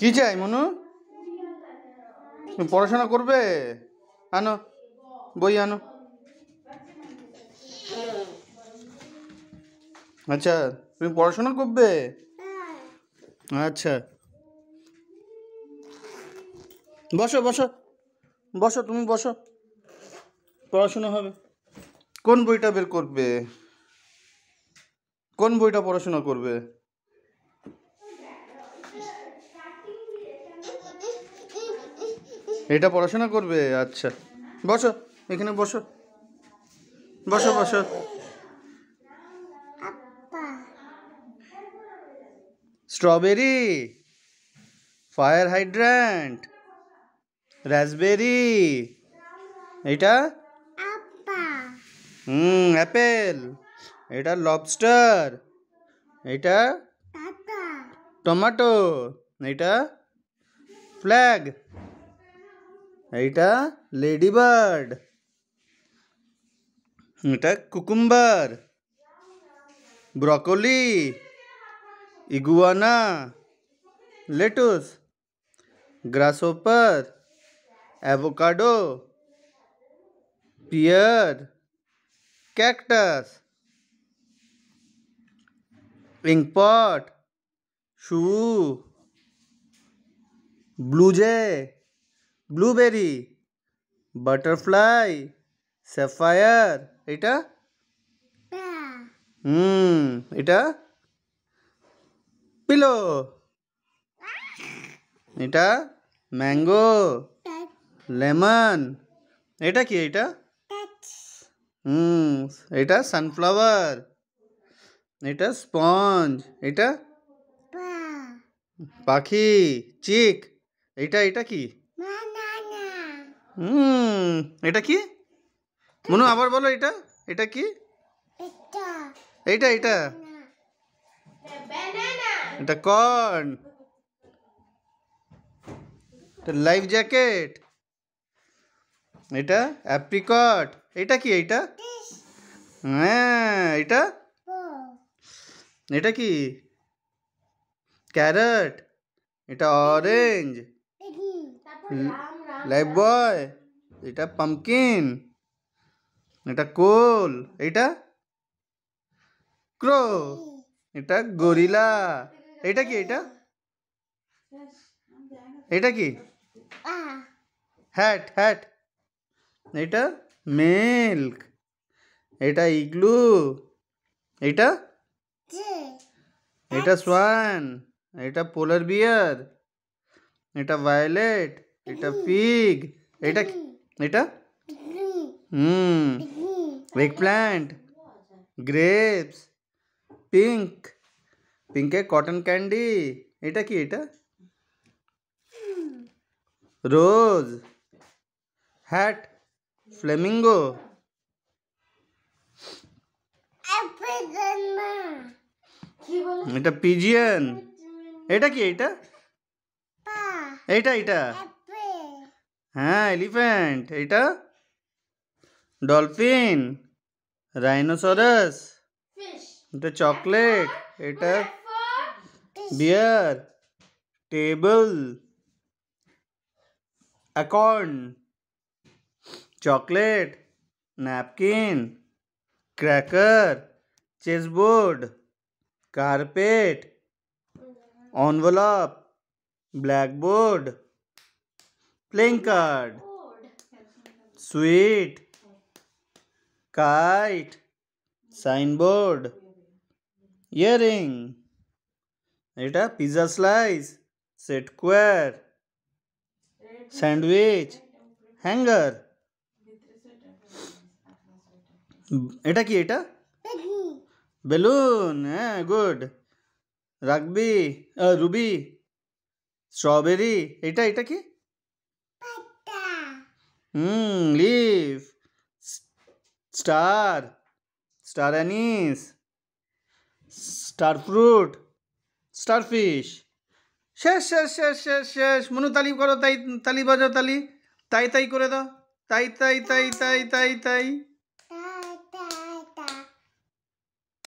কি চাই মনু পড়াশোনা করবে আনো বই আনো আচ্ছা তুমি পড়াশোনা করবে আচ্ছা বসো বসো বসো তুমি বসো পড়াশোনা হবে কোন বইটা বের করবে কোন বইটা পড়াশোনা করবে এটা পড়াশোনা করবে আচ্ছা বসো এখানে বসো বসো বসো স্ট্রবেরি ফায়ার হাইড্রেন্ট রাসবেরি এটা হুম অ্যাপেল এটা লবস্টার এটা টমেটো এটা ফ্ল্যাগ ଏଇଟା ଲେଡ଼ି ବାର୍ଡ଼ ଏଇଟା cucumber iguana iguana grasshopper avocado pear cactus inkpot shoe blue jay blueberry butterfly sapphire इटा हम्म इटा पिलो इटा मैंगो लेमन इटा क्या इटा हम्म इटा सनफ्लावर इटा स्पॉन्ज इटा पाखी चीक इटा इटा की হুম এটা কি মনু আবার বলো এটা এটা কি এইটা এইটা এটা কর্ন লাইফ জ্যাকেট এটা অ্যাপ্রিকট এটা কি এইটা হ্যাঁ এটা এটা কি ক্যারেট এটা অরেঞ্জ লাইফ বয় এটা পামকিন এটা কোল এটা ক্রো এটা গরিলা এটা কি এটা এটা কি হ্যাট হ্যাট এটা মিল্ক এটা ইগলু এটা এটা সোয়ান এটা পোলার বিয়ার এটা वायलेट এটা ফিগ এটা এটা hmm eggplant grapes pink পিঙ্কে কটন ক্যান্ডি এটা কি এটা রোজ হ্যাট ফ্লেমিঙ্গো এটা পিজিয়ান এটা কি এটা এটা এটা हाँ एलिफेंट यहाँ डलफिन रनोसरस चकलेट यहाँ bear table acorn chocolate napkin cracker chessboard carpet mm-hmm. Envelope blackboard playing card sweet kite signboard earring এটা pizza slice set square sandwich hanger এটা কি এটা বেলুন হ্যাঁ গুড রাগবি রুবি স্ট্রবেরি এটা এটা কি hmm লিভ star star anise star fruit starfish শেষ শেষ শেষ শেষ শেষ মনু তালি করো তাই তালি বাজাও তালি তাই তাই করে দাও তাই তাই তাই তাই তাই তাই